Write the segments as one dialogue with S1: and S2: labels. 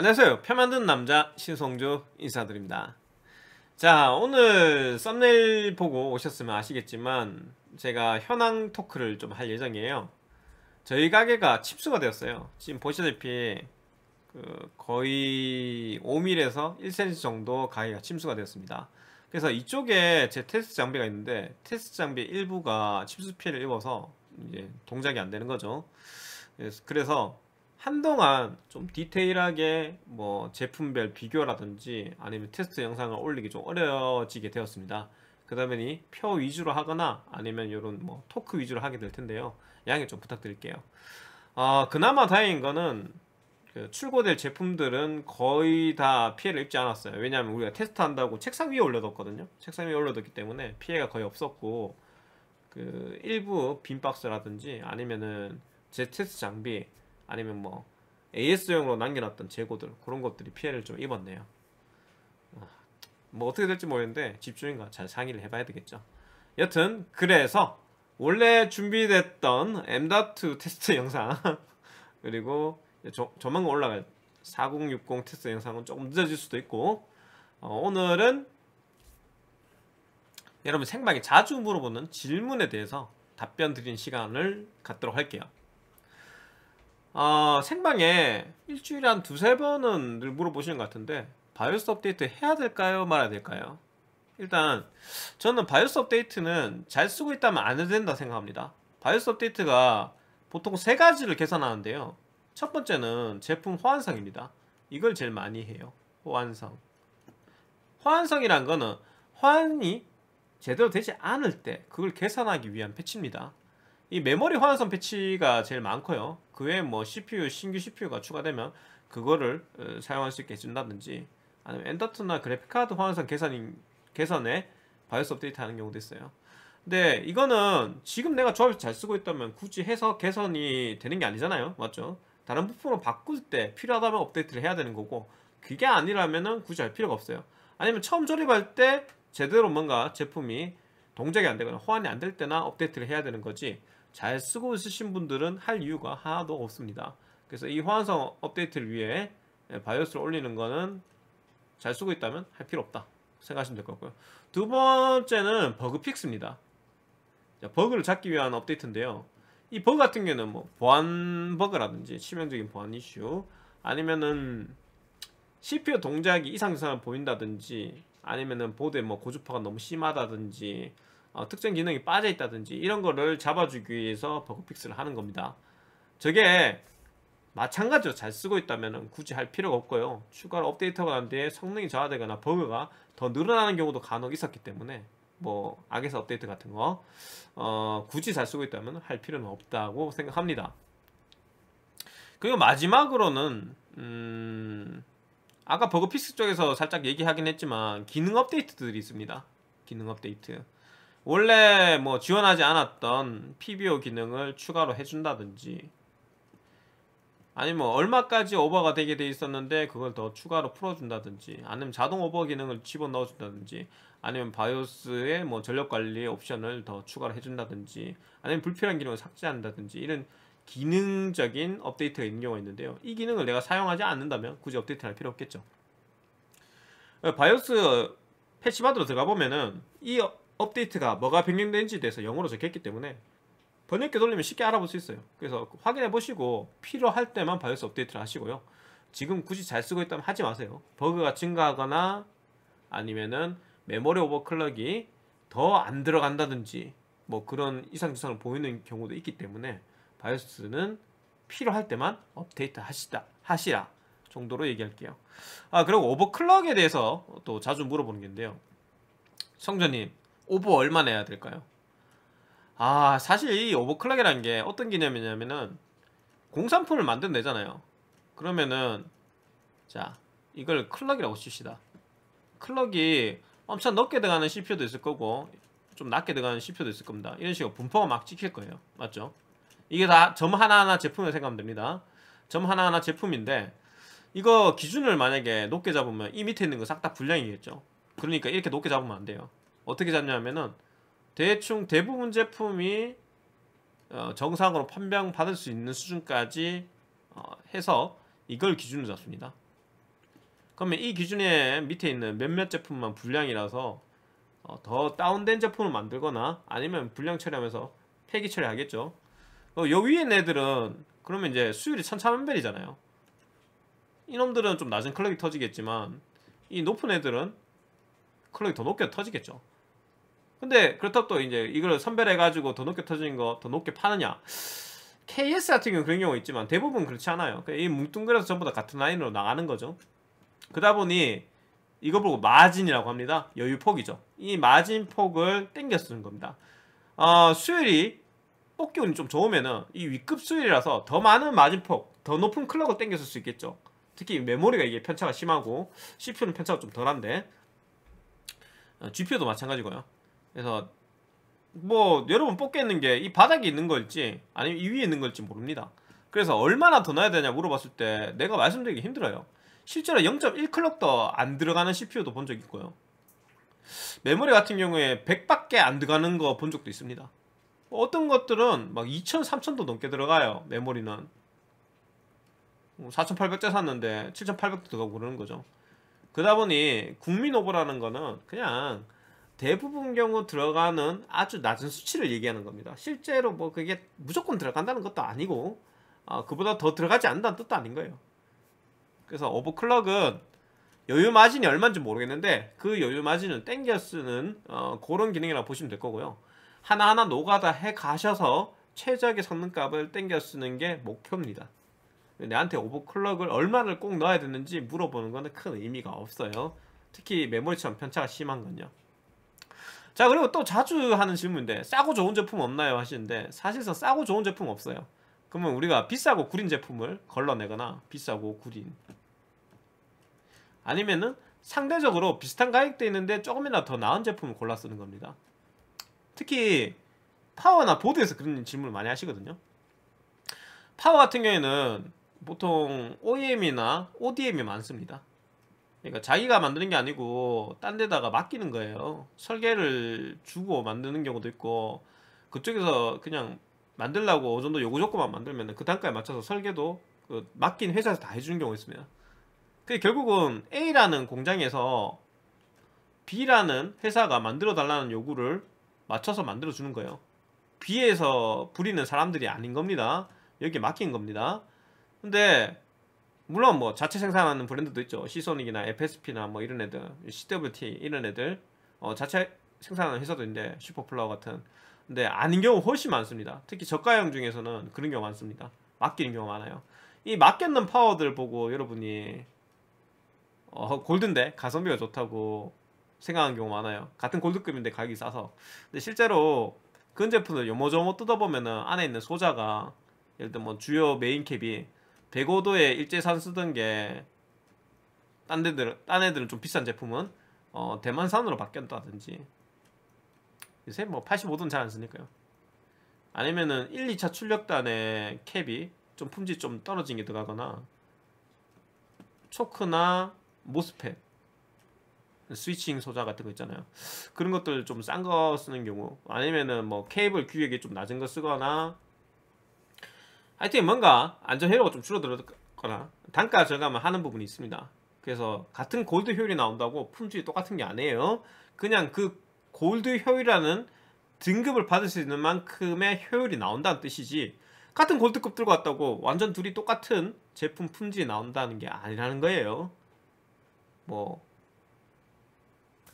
S1: 안녕하세요. 표 만든 남자 신성주 인사드립니다. 자, 오늘 썸네일 보고 오셨으면 아시겠지만 제가 현황 토크를 좀 할 예정이에요. 저희 가게가 칩수가 되었어요. 지금 보시다시피 그 거의 5mm에서 1cm 정도 가게가 침수가 되었습니다. 그래서 이쪽에 제 테스트 장비가 있는데 테스트 장비 일부가 침수 피해를 입어서 이제 동작이 안 되는 거죠. 그래서 한동안 좀 디테일하게 뭐 제품별 비교라든지 아니면 테스트 영상을 올리기 좀 어려워지게 되었습니다. 그 다음에 이 표 위주로 하거나 아니면 이런 뭐 토크 위주로 하게 될 텐데요. 양해 좀 부탁드릴게요. 어, 그나마 다행인 거는 그 출고될 제품들은 거의 다 피해를 입지 않았어요. 왜냐하면 우리가 테스트한다고 책상 위에 올려뒀거든요. 책상 위에 올려뒀기 때문에 피해가 거의 없었고 그 일부 빈 박스라든지 아니면은 제 테스트 장비 아니면 뭐 AS용으로 남겨놨던 재고들 그런 것들이 피해를 좀 입었네요. 어, 뭐 어떻게 될지 모르겠는데 집주인과 잘 상의를 해봐야 되겠죠. 여튼 그래서 원래 준비됐던 M.2 테스트 영상 그리고 조, 조만간 올라갈 4060 테스트 영상은 조금 늦어질 수도 있고 어, 오늘은 여러분 생방에 자주 물어보는 질문에 대해서 답변 드린 시간을 갖도록 할게요. 아 생방에 일주일에 한 두세 번은 늘 물어보시는 것 같은데 바이오스 업데이트 해야 될까요? 말아야 될까요? 일단 저는 바이오스 업데이트는 잘 쓰고 있다면 안 해도 된다 생각합니다 바이오스 업데이트가 보통 세 가지를 계산하는데요 첫 번째는 제품 호환성입니다 이걸 제일 많이 해요 호환성 호환성이란 거는 호환이 제대로 되지 않을 때 그걸 계산하기 위한 패치입니다 이 메모리 호환선 패치가 제일 많고요. 그 외에 뭐 CPU, 신규 CPU가 추가되면 그거를 어, 사용할 수 있게 해준다든지 아니면 엔더트나 그래픽카드 호환성 개선, 개선에 바이오스 업데이트 하는 경우도 있어요. 근데 이거는 지금 내가 조합을 잘 쓰고 있다면 굳이 해서 개선이 되는 게 아니잖아요. 맞죠? 다른 부품으로 바꿀 때 필요하다면 업데이트를 해야 되는 거고 그게 아니라면 굳이 할 필요가 없어요. 아니면 처음 조립할 때 제대로 뭔가 제품이 동작이 안 되거나 호환이 안 될 때나 업데이트를 해야 되는 거지 잘 쓰고 있으신 분들은 할 이유가 하나도 없습니다. 그래서 이 호환성 업데이트를 위해 예, 바이오스를 올리는 거는 잘 쓰고 있다면 할 필요 없다 생각하시면 될 거고요. 두 번째는 버그 픽스입니다. 버그를 잡기 위한 업데이트인데요. 이 버그 같은 경우는 뭐 보안 버그라든지 치명적인 보안 이슈 아니면은 CPU 동작이 이상상을 이 보인다든지 아니면은 보드에 뭐 고주파가 너무 심하다든지 어, 특정 기능이 빠져 있다든지 이런 거를 잡아주기 위해서 버그 픽스를 하는 겁니다. 저게 마찬가지로 잘 쓰고 있다면 굳이 할 필요가 없고요. 추가로 업데이트가 난 뒤에 성능이 저하되거나 버그가 더 늘어나는 경우도 간혹 있었기 때문에 뭐 악에서 업데이트 같은 거 어, 굳이 잘 쓰고 있다면 할 필요는 없다고 생각합니다. 그리고 마지막으로는 음, 아까 버그 픽스 쪽에서 살짝 얘기하긴 했지만 기능 업데이트들이 있습니다. 기능 업데이트. 원래 뭐 지원하지 않았던 PBO 기능을 추가로 해준다든지 아니면 얼마까지 오버가 되게 돼 있었는데 그걸 더 추가로 풀어준다든지 아니면 자동 오버 기능을 집어넣어준다든지 아니면 바이오스의 뭐 전력관리 옵션을 더 추가로 해준다든지 아니면 불필요한 기능을 삭제한다든지 이런 기능적인 업데이트가 있는 경우가 있는데요 이 기능을 내가 사용하지 않는다면 굳이 업데이트할 필요 없겠죠 바이오스 패치 받으러 들어가 보면은 이 업데이트가 뭐가 변경된지에 대해서 영어로 적혀있기 때문에 번역기 돌리면 쉽게 알아볼 수 있어요 그래서 확인해 보시고 필요할 때만 바이오스 업데이트를 하시고요 지금 굳이 잘 쓰고 있다면 하지 마세요 버그가 증가하거나 아니면은 메모리 오버클럭이 더 안 들어간다든지 뭐 그런 이상 증상을 보이는 경우도 있기 때문에 바이오스는 필요할 때만 업데이트 하시다 하시라 정도로 얘기할게요 아 그리고 오버클럭에 대해서 또 자주 물어보는 게있는데요 성전님 오버 얼마 내야 될까요? 아 사실 이 오버클럭이라는 게 어떤 개념이냐면은 공산품을 만든 애잖아요 그러면은 자 이걸 클럭이라고 칩시다 클럭이 엄청 높게 들어가는 CPU도 있을 거고 좀 낮게 들어가는 CPU도 있을 겁니다 이런 식으로 분포가 막 찍힐 거예요 맞죠? 이게 다 점 하나하나 제품을 생각하면 됩니다 점 하나하나 제품인데 이거 기준을 만약에 높게 잡으면 이 밑에 있는 거 싹 다 불량이겠죠 그러니까 이렇게 높게 잡으면 안 돼요 어떻게 잡냐면은 대충 대부분 제품이 어, 정상으로 판명받을 수 있는 수준까지 어, 해서 이걸 기준으로 잡습니다. 그러면 이 기준에 밑에 있는 몇몇 제품만 불량이라서 어, 더 다운된 제품을 만들거나 아니면 불량 처리하면서 폐기 처리하겠죠. 여 어, 위에 애들은 그러면 이제 수율이 천차만별이잖아요. 이놈들은 좀 낮은 클럭이 터지겠지만 이 높은 애들은 클럭이 더 높게 터지겠죠. 근데 그렇다고 또 이제 이걸 선별해 가지고 더 높게 터진거 더 높게 파느냐 KS 같은 경우 는 그런 경우 있지만 대부분 그렇지 않아요 그러니까 이 뭉뚱그려서 전부 다 같은 라인으로 나가는 거죠 그다 보니 이거 보고 마진이라고 합니다 여유폭이죠 이 마진폭을 땡겨 쓰는 겁니다 어, 아, 수율이 뽑기 운이 좀 좋으면은 이 위급 수율이라서 더 많은 마진폭 더 높은 클럭을 땡겨 쓸 수 있겠죠 특히 메모리가 이게 편차가 심하고 CPU는 편차가 좀 덜한데 어, 아, GPU도 마찬가지고요 그래서 뭐 여러분 뽑겠는 게 이 바닥에 있는 걸지 아니면 이 위에 있는 걸지 모릅니다. 그래서 얼마나 더 넣어야 되냐 물어봤을 때 내가 말씀드리기 힘들어요. 실제로 0.1클럭 더 안 들어가는 CPU도 본 적 있고요. 메모리 같은 경우에 100밖에 안 들어가는 거 본 적도 있습니다. 뭐 어떤 것들은 막 2000, 3000도 넘게 들어가요. 메모리는. 4800대 뭐 샀는데 7800도 들어가고 그러는 거죠. 그러다 보니 국민 오버라는 거는 그냥 대부분 경우 들어가는 아주 낮은 수치를 얘기하는 겁니다. 실제로 뭐 그게 무조건 들어간다는 것도 아니고 어, 그보다 더 들어가지 않는다는 뜻도 아닌 거예요. 그래서 오버클럭은 여유 마진이 얼마인지 모르겠는데 그 여유 마진은 땡겨 쓰는 어, 그런 기능이라고 보시면 될 거고요. 하나하나 녹아다해 가셔서 최적의 성능값을 땡겨 쓰는 게 목표입니다. 내한테 오버클럭을 얼마를 꼭 넣어야 되는지 물어보는 거는 큰 의미가 없어요. 특히 메모리처럼 편차가 심한 건요. 자 그리고 또 자주 하는 질문인데 싸고 좋은 제품 없나요 하시는데 사실상 싸고 좋은 제품 없어요 그러면 우리가 비싸고 구린 제품을 걸러내거나 비싸고 구린 아니면은 상대적으로 비슷한 가격대 있는데 조금이나 더 나은 제품을 골라 쓰는 겁니다 특히 파워나 보드에서 그런 질문을 많이 하시거든요 파워 같은 경우에는 보통 OEM이나 ODM이 많습니다 그러니까 자기가 만드는 게 아니고 딴 데다가 맡기는 거예요. 설계를 주고 만드는 경우도 있고 그쪽에서 그냥 만들라고 어느 정도 요구 조건만 만들면 그 단가에 맞춰서 설계도 그 맡긴 회사에서 다 해주는 경우 가 있습니다. 그게 결국은 A라는 공장에서 B라는 회사가 만들어 달라는 요구를 맞춰서 만들어 주는 거예요. B에서 부리는 사람들이 아닌 겁니다. 여기 에 맡긴 겁니다. 근데 물론 뭐 자체 생산하는 브랜드도 있죠. 시소닉이나 FSP나 뭐 이런 애들, CWT 이런 애들 어, 자체 생산하는 회사도 있는데 슈퍼플라워 같은 근데 아닌 경우 훨씬 많습니다. 특히 저가형 중에서는 그런 경우 많습니다. 맡기는 경우 많아요. 이 맡겼는 파워들 보고 여러분이 어, 골든데 가성비가 좋다고 생각하는 경우 많아요. 같은 골드급인데 가격이 싸서. 근데 실제로 근제품을 요모조모 뜯어보면은 안에 있는 소자가 예를 들면 뭐 주요 메인캡이 105도에 일제산 쓰던 게딴 애들은 딴 애들은 좀 비싼 제품은 어, 대만산으로 바뀌었다든지 요새 뭐 85도는 잘 안 쓰니까요. 아니면은 1, 2차 출력단의 캡이 좀 품질 좀 떨어진 게 들어가거나 초크나 모스펫 스위칭 소자 같은 거 있잖아요 그런 것들 좀 싼 거 쓰는 경우 아니면은 뭐 케이블 규격이 좀 낮은 거 쓰거나 하여튼 뭔가 안전회로가 좀 줄어들거나 단가 절감을 하는 부분이 있습니다. 그래서 같은 골드 효율이 나온다고 품질이 똑같은 게 아니에요. 그냥 그 골드 효율이라는 등급을 받을 수 있는 만큼의 효율이 나온다는 뜻이지 같은 골드급 들고 왔다고 완전 둘이 똑같은 제품 품질이 나온다는 게 아니라는 거예요. 뭐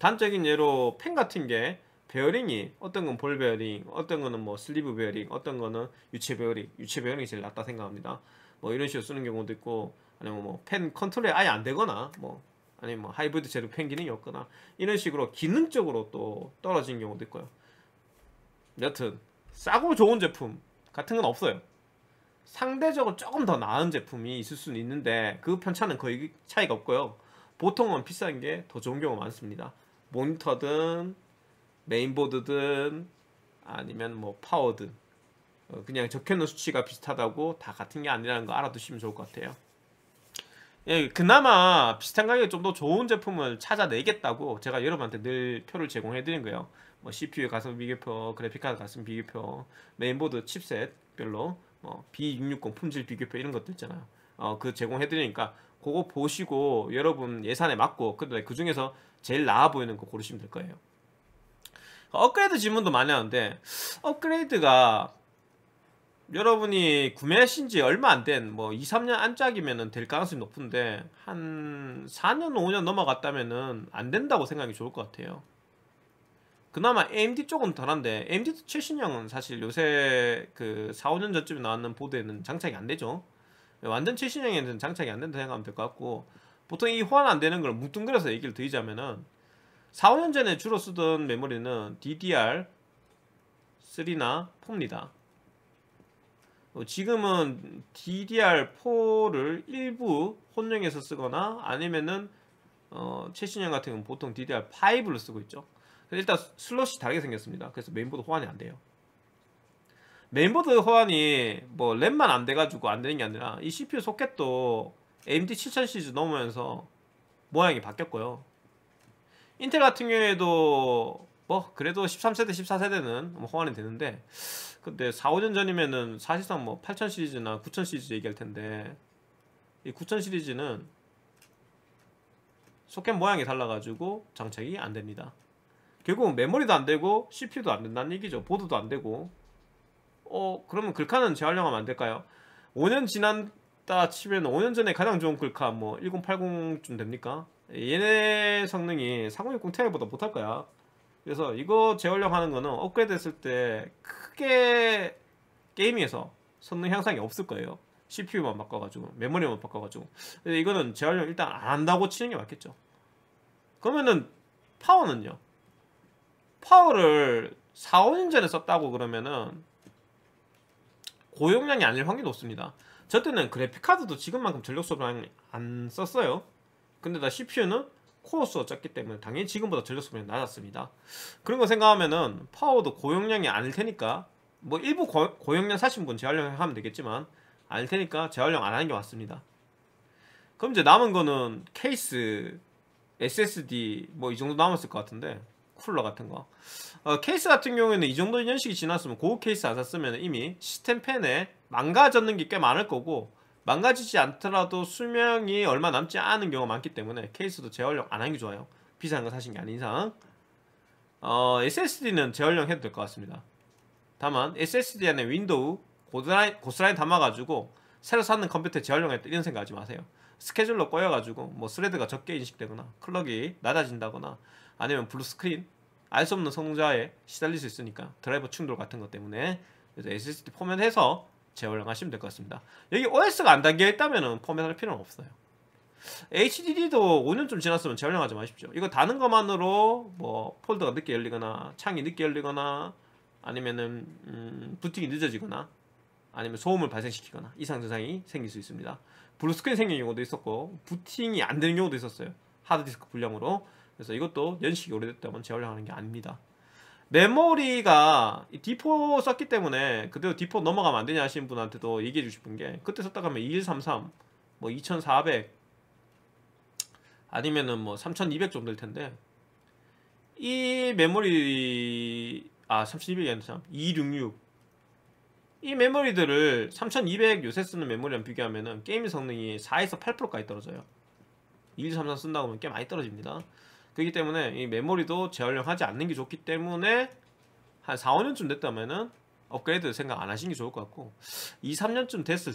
S1: 단적인 예로 펜 같은 게 베어링이 어떤 건 볼 베어링, 어떤 거는 뭐 슬리브 베어링, 어떤 거는 유체 베어링, 유체 베어링이 제일 낫다 생각합니다. 뭐 이런 식으로 쓰는 경우도 있고 아니면 뭐펜 컨트롤이 아예 안 되거나 뭐 아니면 뭐 하이브드 리 제로 펜 기능이 없거나 이런 식으로 기능적으로 또 떨어진 경우도 있고요. 여튼 싸고 좋은 제품 같은 건 없어요. 상대적으로 조금 더 나은 제품이 있을 수는 있는데 그 편차는 거의 차이가 없고요. 보통은 비싼 게 더 좋은 경우가 많습니다. 모니터든 메인보드든 아니면 뭐 파워든 어, 그냥 적혀있는 수치가 비슷하다고 다 같은 게 아니라는 거 알아두시면 좋을 것 같아요. 예, 그나마 비슷한 가격에 좀 더 좋은 제품을 찾아내겠다고 제가 여러분한테 늘 표를 제공해드린 거예요. 뭐 CPU 가성비 교표 그래픽카드 가성비 교표 메인보드 칩셋별로 뭐 B660 품질 비교표 이런 것들 있잖아요. 어, 그 제공해드리니까 그거 보시고 여러분 예산에 맞고 그 중에서 제일 나아 보이는 거 고르시면 될 거예요. 업그레이드 질문도 많이 하는데 업그레이드가 여러분이 구매하신 지 얼마 안 된 뭐 2, 3년 안짝이면 될 가능성이 높은데 한 4년, 5년 넘어갔다면 안 된다고 생각이 좋을 것 같아요. 그나마 AMD 쪽은 덜한데 AMD 최신형은 사실 요새 그 4, 5년 전쯤에 나왔는 보드에는 장착이 안 되죠. 완전 최신형에는 장착이 안 된다 고 생각하면 될 것 같고 보통 이 호환 안 되는 걸 뭉뚱그려서 얘기를 드리자면은 4, 5년 전에 주로 쓰던 메모리는 DDR3나 4입니다. 어, 지금은 DDR4를 일부 혼용해서 쓰거나 아니면은 어, 최신형 같은 경우는 보통 d d r 5로 쓰고 있죠. 일단 슬롯이 다르게 생겼습니다. 그래서 메인보드 호환이 안 돼요. 메인보드 호환이 뭐 램만 안 돼가지고 안 되는 게 아니라 이 CPU 소켓도 AMD 7000 시리즈 넘으면서 모양이 바뀌었고요. 인텔 같은 경우에도 뭐 그래도 13세대 14세대는 뭐 호환이 되는데 근데 4, 5년 전이면은 사실상 뭐8000 시리즈나 9000 시리즈 얘기할 텐데 이 9000 시리즈는 소켓 모양이 달라가지고 장착이 안 됩니다 결국 메모리도 안 되고 CPU도 안 된다는 얘기죠 보드도 안 되고 어 그러면 글카는 재활용하면 안 될까요? 5년 지난다 치면 5년 전에 가장 좋은 글카 뭐 1080쯤 됩니까? 얘네 성능이 3 0 6 0 테보다 못할 거야 그래서 이거 재활용하는 거는 업그레이드 했을 때 크게 게이밍에서 성능 향상이 없을 거예요 CPU만 바꿔가지고 메모리만 바꿔가지고 근데 이거는 재활용 일단 안 한다고 치는 게 맞겠죠 그러면은 파워는요 파워를 4, 5년 전에 썼다고 그러면은 고용량이 아닐 확률이 높습니다 저 때는 그래픽카드도 지금만큼 전력 소비량 안 썼어요 근데 나 CPU는 코어 수 작기 때문에 당연히 지금보다 전력 소비는 낮았습니다. 그런 거 생각하면은 파워도 고용량이 아닐 테니까 뭐 일부 고, 용량 사신 분 재활용하면 되겠지만 아닐 테니까 재활용 안 하는 게 맞습니다. 그럼 이제 남은 거는 케이스, SSD 뭐 이 정도 남았을 것 같은데 쿨러 같은 거 어, 케이스 같은 경우에는 이 정도 연식이 지났으면 고급 그 케이스 안 샀으면 이미 시스템 팬에 망가졌는 게 꽤 많을 거고 망가지지 않더라도 수명이 얼마 남지 않은 경우가 많기 때문에 케이스도 재활용 안 하는 게 좋아요. 비싼 거 사신 게 아닌 이상. 어, SSD는 재활용 해도 될 것 같습니다. 다만 SSD 안에 윈도우 고스라인고스라인 담아가지고 새로 사는 컴퓨터에 재활용했다 이런 생각하지 마세요. 스케줄로 꼬여가지고 뭐 스레드가 적게 인식되거나 클럭이 낮아진다거나 아니면 블루스크린 알 수 없는 성자에 시달릴 수 있으니까 드라이버 충돌 같은 것 때문에 그래서 SSD 포맷해서 재활용하시면 될 것 같습니다. 여기 OS가 안 담겨 있다면 포맷할 필요는 없어요. HDD도 5년 쯤 지났으면 재활용하지 마십시오. 이거 다는 것만으로 뭐 폴더가 늦게 열리거나 창이 늦게 열리거나 아니면은 음, 부팅이 늦어지거나 아니면 소음을 발생시키거나 이상 증상이 생길 수 있습니다. 블루스크린 생긴 경우도 있었고 부팅이 안 되는 경우도 있었어요. 하드디스크 불량으로. 그래서 이것도 연식이 오래됐다면 재활용하는 게 아닙니다. 메모리가 디포 썼기 때문에 그대로 디포 넘어가면 안되냐 하시는 분한테도 얘기해 주고 싶은 게 그때 썼다 가면 2133뭐2400 아니면은 뭐 3200 정도 일 텐데 이 메모리 아 3200이 아266 이 메모리들을 3200 요새 쓰는 메모리랑 비교하면은 게임 성능이 4에서 8%까지 떨어져요 2133 쓴다고 하면 꽤 많이 떨어집니다 그렇기 때문에 이 메모리도 재활용하지 않는 게 좋기 때문에 한 4, 5년쯤 됐다면은 업그레이드 생각 안 하시는 게 좋을 것 같고 2, 3년쯤 됐을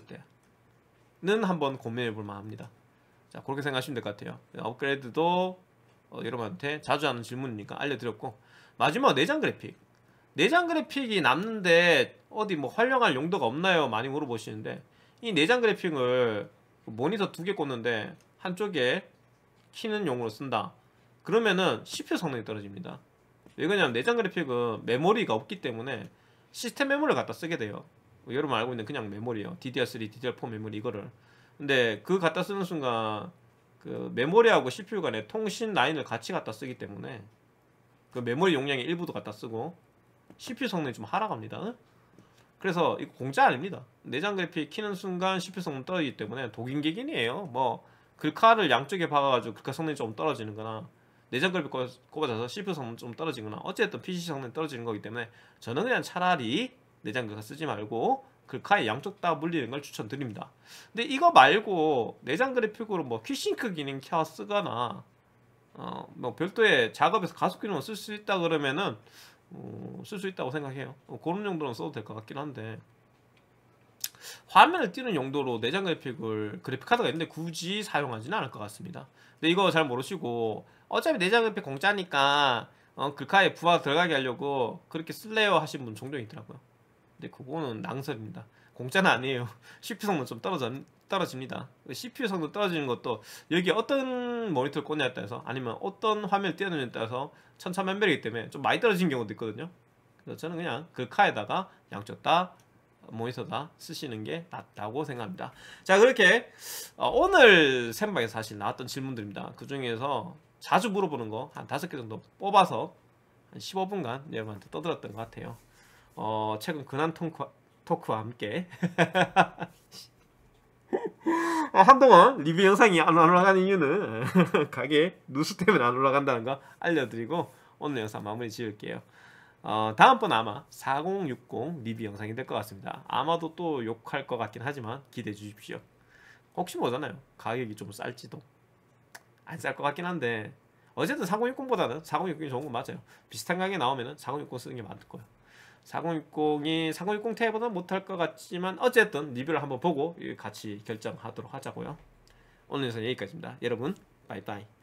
S1: 때는 한번 고민해 볼 만합니다. 자 그렇게 생각하시면 될 것 같아요. 업그레이드도 어, 여러분한테 자주 하는 질문이니까 알려드렸고 마지막 내장 그래픽 내장 그래픽이 남는데 어디 뭐 활용할 용도가 없나요? 많이 물어보시는데 이 내장 그래픽을 모니터 두 개 꽂는데 한쪽에 키는 용으로 쓴다 그러면은 CPU 성능이 떨어집니다. 왜 그러냐면 내장 그래픽은 메모리가 없기 때문에 시스템 메모리를 갖다 쓰게 돼요. 뭐 여러분 알고 있는 그냥 메모리요. DDR3, DDR4 메모리 이거를. 근데 그 갖다 쓰는 순간 그 메모리하고 CPU 간의 통신 라인을 같이 갖다 쓰기 때문에 그 메모리 용량의 일부도 갖다 쓰고 CPU 성능이 좀 하락합니다. 그래서 이거 공짜 아닙니다. 내장 그래픽 키는 순간 CPU 성능 떨어지기 때문에 독인 계긴이에요. 뭐 글카를 양쪽에 박아가지고 글카 성능이 좀 떨어지는 거나 내장글비 꼽아져서 CPU 성능 좀 떨어지거나 어쨌든 PC 성능 떨어지는 거기 때문에 저는 그냥 차라리 내장글가 쓰지 말고 글카에 그 양쪽 다 물리는 걸 추천드립니다. 근데 이거 말고 내장 그래픽으로 뭐 퀴싱크 기능 켜 쓰거나 어 뭐 별도의 작업에서 가속 기능을 쓸 수 있다 그러면은 어 쓸 수 있다고 생각해요. 어, 그런 정도는 써도 될 것 같긴 한데 화면을 띄는 용도로 내장 그래픽을 그래픽 카드가 있는데 굳이 사용하지는 않을 것 같습니다. 근데 이거 잘 모르시고 어차피 내장 그래픽 공짜니까 어, 글카에 부하 들어가게 하려고 그렇게 쓸래요 하신 분 종종 있더라고요. 근데 그거는 낭설입니다. 공짜는 아니에요. CPU 성능 좀 떨어져, 떨어집니다. CPU 성능 떨어지는 것도 여기 어떤 모니터를 꽂냐에 따라서 아니면 어떤 화면을 띄워놓냐에 따라서 천차만별이기 때문에 좀 많이 떨어진 경우도 있거든요. 그래서 저는 그냥 그 카에다가 양쪽 다 모니터다 쓰시는 게 낫다고 생각합니다. 자 그렇게 어, 오늘 생방에 사실 나왔던 질문들입니다. 그 중에서 자주 물어보는 거 한 다섯 개 정도 뽑아서 한 15분간 여러분한테 떠들었던 것 같아요. 어, 최근 근한 토크, 토크와 함께 어, 한동안 리뷰 영상이 안 올라가는 이유는 가게 누수 때문에 안 올라간다는 거 알려드리고 오늘 영상 마무리 지을게요. 어, 다음번 아마 4060 리뷰 영상이 될 것 같습니다. 아마도 또 욕할 것 같긴 하지만 기대해 주십시오. 혹시 모르잖아요. 가격이 좀 쌀지도. 안 쌀 것 같긴 한데 어쨌든 4060보다는 4060이 좋은 건 맞아요. 비슷한 가격에 나오면 은4060 쓰는 게 맞을 거예요. 4060이 4060 테이보다 못할 것 같지만 어쨌든 리뷰를 한번 보고 같이 결정하도록 하자고요. 오늘 영상 여기까지입니다. 여러분 바이바이.